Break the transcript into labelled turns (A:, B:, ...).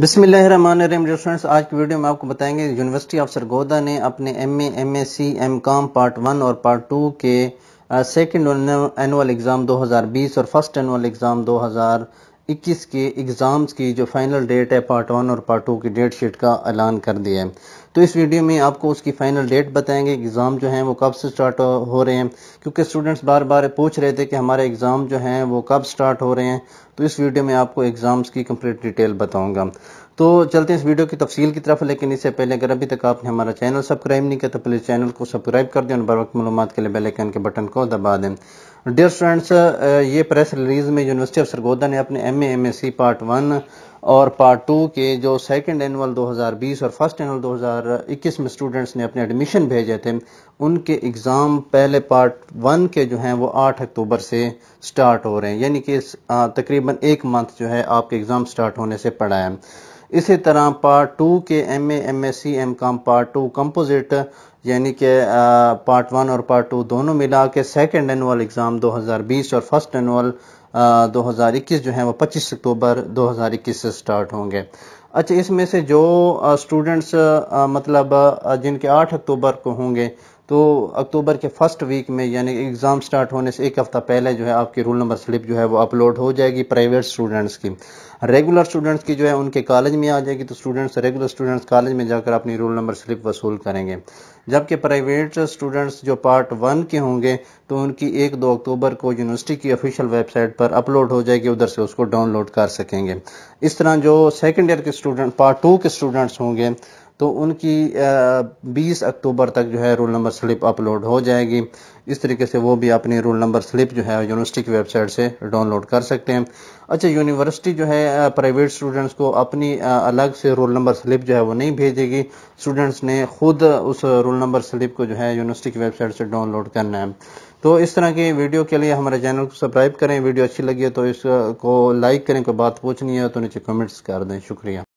A: बिसमीम स्टूडेंट्स आज की वीडियो में आपको बताएंगे यूनिवर्सिटी ऑफ सरगोदा ने अपने M M A C M com part one और पार्ट टू के सेकेंड एनुअल एग्ज़ाम 2020 और फर्स्ट एनुअल एग्ज़ाम 21 के एग्ज़ाम्स की जो फाइनल डेट है पार्ट वन और पार्ट टू की डेट शीट का ऐलान कर दिया है तो इस वीडियो में आपको उसकी फाइनल डेट बताएंगे एग्ज़ाम जो हैं वो कब से स्टार्ट हो रहे हैं क्योंकि स्टूडेंट्स बार बार पूछ रहे थे कि हमारे एग्ज़ाम जो हैं वो कब स्टार्ट हो रहे हैं तो इस वीडियो में आपको एग्ज़ाम्स की कंप्लीट डिटेल बताऊँगा तो चलते हैं इस वीडियो की तफसील की तरफ लेकिन इससे पहले अगर अभी तक आपने हमारा चैनल सब्सक्राइब नहीं किया तो प्लीज़ चैनल को सब्सक्राइब कर दें और बर वक्त मालूम के लिए बेलैकन के बटन को दबा दें डियर स्टूडेंट्स uh, ये प्रेस रिलीज में यूनिवर्सिटी ऑफ सरगोदा ने अपने M M S C part one और पार्ट टू के जो सेकंड एनुअल 2020 और फर्स्ट एनुअल 2021 में स्टूडेंट्स ने अपने एडमिशन भेजे थे उनके एग्ज़ाम पहले पार्ट वन के जो हैं वो 8 अक्टूबर से स्टार्ट हो रहे हैं यानी कि तकरीबन एक मंथ जो है आपके एग्ज़ाम स्टार्ट होने से पड़ा है इसी तरह पार्ट टू के M M S C M com part two composite यानी कि पार्ट वन और पार्ट टू दोनों मिला के सेकेंड एनुअल एग्ज़ाम 2020 और फर्स्ट हज़ार 2021 जो है वो 25 अक्टूबर 2021 से स्टार्ट होंगे अच्छा इसमें से जो स्टूडेंट्स मतलब जिनके 8 अक्टूबर को होंगे तो अक्टूबर के फर्स्ट वीक में यानी एग्ज़ाम स्टार्ट होने से एक हफ़्ता पहले जो है आपकी रोल नंबर स्लिप जो है वो अपलोड हो जाएगी प्राइवेट स्टूडेंट्स की रेगुलर स्टूडेंट्स की जो है उनके कॉलेज में आ जाएगी तो स्टूडेंट्स रेगुलर स्टूडेंट्स कॉलेज में जाकर अपनी रोल नंबर स्लिप वसूल करेंगे जबकि प्राइवेट स्टूडेंट्स जो पार्ट वन के होंगे तो उनकी एक दो अक्टूबर को यूनिवर्सिटी की ऑफिशियल वेबसाइट पर अपलोड हो जाएगी उधर से उसको डाउनलोड कर सकेंगे इस तरह जो सेकेंड ईयर के स्टूडेंट पार्ट टू के स्टूडेंट्स होंगे तो उनकी 20 अक्टूबर तक जो है रोल नंबर स्लिप अपलोड हो जाएगी इस तरीके से वो भी अपनी रोल नंबर स्लिप जो है यूनिवर्सिटी की वेबसाइट से डाउनलोड कर सकते हैं अच्छा यूनिवर्सिटी जो है प्राइवेट स्टूडेंट्स को अपनी अलग से रोल नंबर स्लिप जो है वो नहीं भेजेगी स्टूडेंट्स ने खुद उस रोल नंबर स्लिप को जो है यूनिवर्सिटी की वेबसाइट से डाउनलोड करना है तो इस तरह के वीडियो के लिए हमारे चैनल को सब्सक्राइब करें वीडियो अच्छी लगी है तो इसको लाइक करें कोई बात पूछनी है तो नीचे कमेंट्स कर दें शुक्रिया